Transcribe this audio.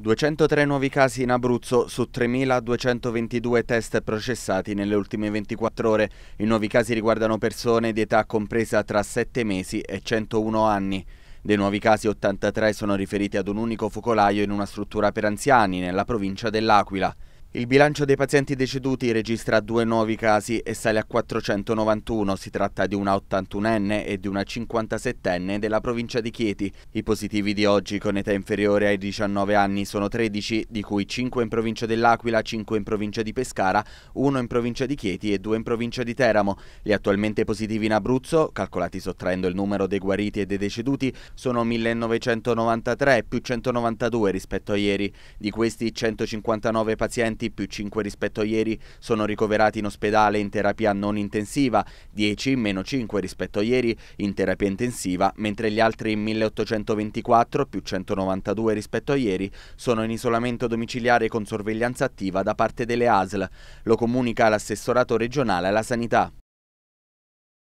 203 nuovi casi in Abruzzo su 3.222 test processati nelle ultime 24 ore. I nuovi casi riguardano persone di età compresa tra 7 mesi e 101 anni. Dei nuovi casi 83 sono riferiti ad un unico focolaio in una struttura per anziani nella provincia dell'Aquila. Il bilancio dei pazienti deceduti registra due nuovi casi e sale a 491. Si tratta di una 81enne e di una 57enne della provincia di Chieti. I positivi di oggi con età inferiore ai 19 anni sono 13, di cui 5 in provincia dell'Aquila, 5 in provincia di Pescara, 1 in provincia di Chieti e 2 in provincia di Teramo. Gli attualmente positivi in Abruzzo, calcolati sottraendo il numero dei guariti e dei deceduti, sono 1993 più 192 rispetto a ieri. Di questi 159 pazienti pazienti, più 5 rispetto a ieri, sono ricoverati in ospedale in terapia non intensiva, 10 meno 5 rispetto a ieri in terapia intensiva, mentre gli altri 1824 più 192 rispetto a ieri sono in isolamento domiciliare con sorveglianza attiva da parte delle ASL. Lo comunica l'assessorato regionale alla sanità.